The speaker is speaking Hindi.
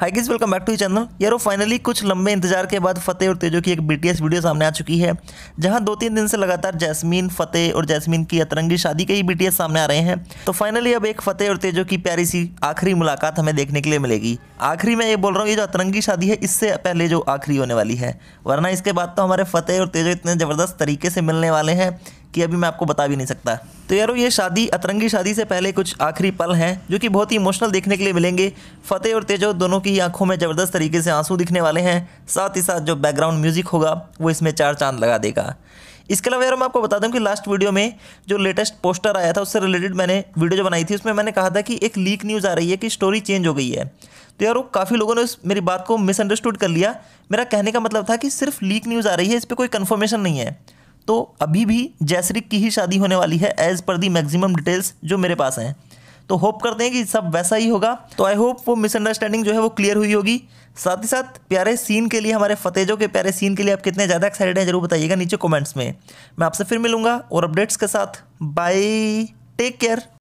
high guys welcome back to channel यारो फाइनली कुछ लंबे इंतजार के बाद फतेह और तेजो की एक बीटीएस वीडियो सामने आ चुकी है जहां दो तीन दिन से लगातार जैस्मीन फतेह और जैस्मीन की अतरंगी शादी के ही बीटीएस सामने आ रहे हैं तो फाइनली अब एक फतेह और तेजो की प्यारी सी आखिरी मुलाकात हमें देखने के लिए मिलेगी आखिरी मैं ये बोल रहा हूँ ये जो अतरंगी शादी है इससे पहले जो आखिरी होने वाली है वरना इसके बाद तो हमारे फतेह और तेजो इतने ज़बरदस्त तरीके से मिलने वाले हैं है अभी मैं आपको बता भी नहीं सकता तो यारो ये शादी अतरंगी शादी से पहले कुछ आखिरी पल हैं जो कि बहुत ही इमोशनल देखने के लिए मिलेंगे फतेह और तेजो दोनों की आंखों में ज़बरदस्त तरीके से आंसू दिखने वाले हैं साथ ही साथ जो बैकग्राउंड म्यूज़िक होगा वो इसमें चार चांद लगा देगा इसके अलावा यार मैं आपको बता दूं कि लास्ट वीडियो में जो लेटेस्ट पोस्टर आया था उससे रिलेटेड मैंने वीडियो जो बनाई थी उसमें मैंने कहा था कि एक लीक न्यूज़ आ रही है कि स्टोरी चेंज हो गई है तो यार वो काफ़ी लोगों ने उस मेरी बात को मिसअंडरस्टूड कर लिया मेरा कहने का मतलब था कि सिर्फ लीक न्यूज़ आ रही है इस पर कोई कन्फर्मेशन नहीं है तो अभी भी जैसरिक की ही शादी होने वाली है as per the maximum details जो मेरे पास हैं तो होप करते हैं कि सब वैसा ही होगा तो आई होप वो मिसअंडरस्टैंडिंग जो है वो क्लियर हुई होगी साथ ही साथ प्यारे सीन के लिए हमारे फतेजो के प्यारे सीन के लिए आप कितने ज़्यादा एक्साइटेड हैं जरूर बताइएगा नीचे कमेंट्स में मैं आपसे फिर मिलूंगा और अपडेट्स के साथ बाय टेक केयर